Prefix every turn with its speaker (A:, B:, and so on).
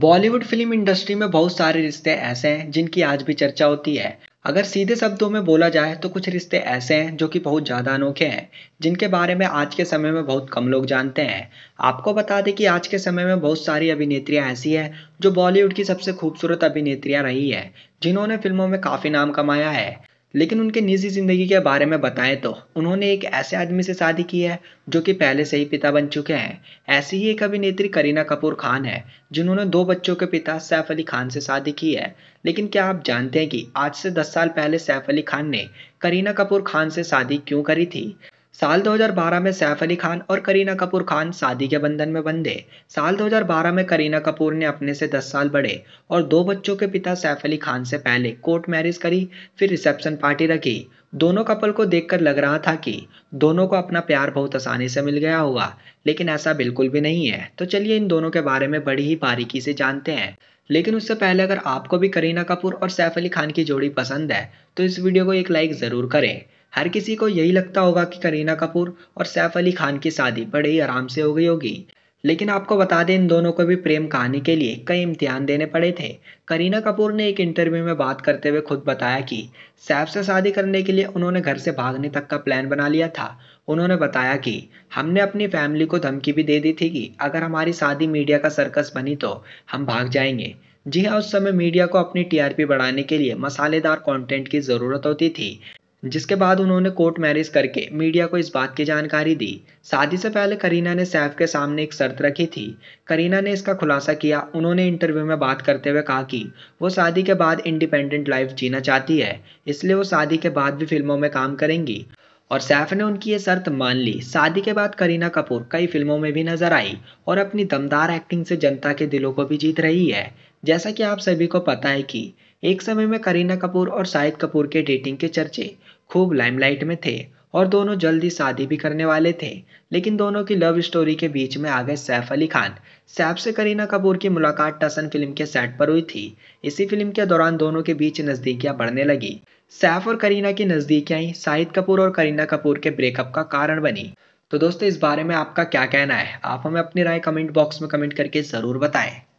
A: Bollywood film industry में बहुत सारे रिश्ते ऐसे हैं जिनकी आज भी चर्चा होती है अगर सीधे शब्दों में बोला जाए तो कुछ रिश्ते ऐसे हैं जो कि बहुत ज़्यादा अनोखे हैं जिनके बारे में आज के समय में बहुत कम लोग जानते हैं आपको बता दें कि आज के समय में बहुत सारी अभिनेत्रियां ऐसी हैं जो बॉलीवुड की सबसे खूबसूरत अभिनेत्रियां रही हैं जिन्होंने फिल्मों में काफ़ी नाम कमाया है लेकिन उनके निजी ज़िंदगी के बारे में बताएं तो उन्होंने एक ऐसे आदमी से शादी की है जो कि पहले से ही पिता बन चुके हैं ऐसी ही एक अभिनेत्री करीना कपूर खान है जिन्होंने दो बच्चों के पिता सैफ अली खान से शादी की है लेकिन क्या आप जानते हैं कि आज से 10 साल पहले सैफ अली खान ने करीना कपूर खान से शादी क्यों करी थी साल 2012 में सैफ अली खान और करीना कपूर खान शादी के बंधन में बंधे साल 2012 में करीना कपूर ने अपने से 10 साल बड़े और दो बच्चों के पिता सैफ अली खान से पहले कोर्ट मैरिज करी फिर रिसेप्शन पार्टी रखी दोनों कपल को देखकर लग रहा था कि दोनों को अपना प्यार बहुत आसानी से मिल गया होगा लेकिन ऐसा बिल्कुल भी नहीं है तो चलिए इन दोनों के बारे में बड़ी ही बारीकी से जानते हैं लेकिन उससे पहले अगर आपको भी करीना कपूर और सैफ अली खान की जोड़ी पसंद है तो इस वीडियो को एक लाइक ज़रूर करें हर किसी को यही लगता होगा कि करीना कपूर और सैफ अली खान की शादी बड़े ही आराम से हो गई होगी लेकिन आपको बता दें इन दोनों को भी प्रेम कहानी के लिए कई इम्तिहान देने पड़े थे करीना कपूर ने एक इंटरव्यू में बात करते हुए खुद बताया कि सैफ से शादी करने के लिए उन्होंने घर से भागने तक का प्लान बना लिया था उन्होंने बताया कि हमने अपनी फैमिली को धमकी भी दे दी थी कि अगर हमारी शादी मीडिया का सर्कस बनी तो हम भाग जाएंगे जी हाँ उस समय मीडिया को अपनी टीआरपी बढ़ाने के लिए मसालेदार कंटेंट की ज़रूरत होती थी जिसके बाद उन्होंने कोर्ट मैरिज करके मीडिया को इस बात की जानकारी दी शादी से पहले करीना ने सैफ के सामने एक शर्त रखी थी करीना ने इसका खुलासा किया उन्होंने इंटरव्यू में बात करते हुए कहा कि वो शादी के बाद इंडिपेंडेंट लाइफ जीना चाहती है इसलिए वो शादी के बाद भी फिल्मों में काम करेंगी और सैफ ने उनकी ये शर्त मान ली शादी के बाद करीना कपूर कई फिल्मों में भी नजर आई और अपनी दमदार एक्टिंग से जनता के दिलों को भी जीत रही है जैसा कि आप सभी को पता है कि एक समय में करीना कपूर और शाहिद कपूर के डेटिंग के चर्चे खूब लाइमलाइट में थे और दोनों जल्दी शादी भी करने वाले थे लेकिन दोनों की लव स्टोरी के बीच में आ गए सैफ अली खान सैफ से करीना कपूर की मुलाकात टसन फिल्म के सेट पर हुई थी इसी फिल्म के दौरान दोनों के बीच नज़दीकियाँ बढ़ने लगी सैफ और करीना की नज़दीकियाँ ही शाहिद कपूर और करीना कपूर के ब्रेकअप का कारण बनी तो दोस्तों इस बारे में आपका क्या कहना है आप हमें अपनी राय कमेंट बॉक्स में कमेंट करके ज़रूर बताएं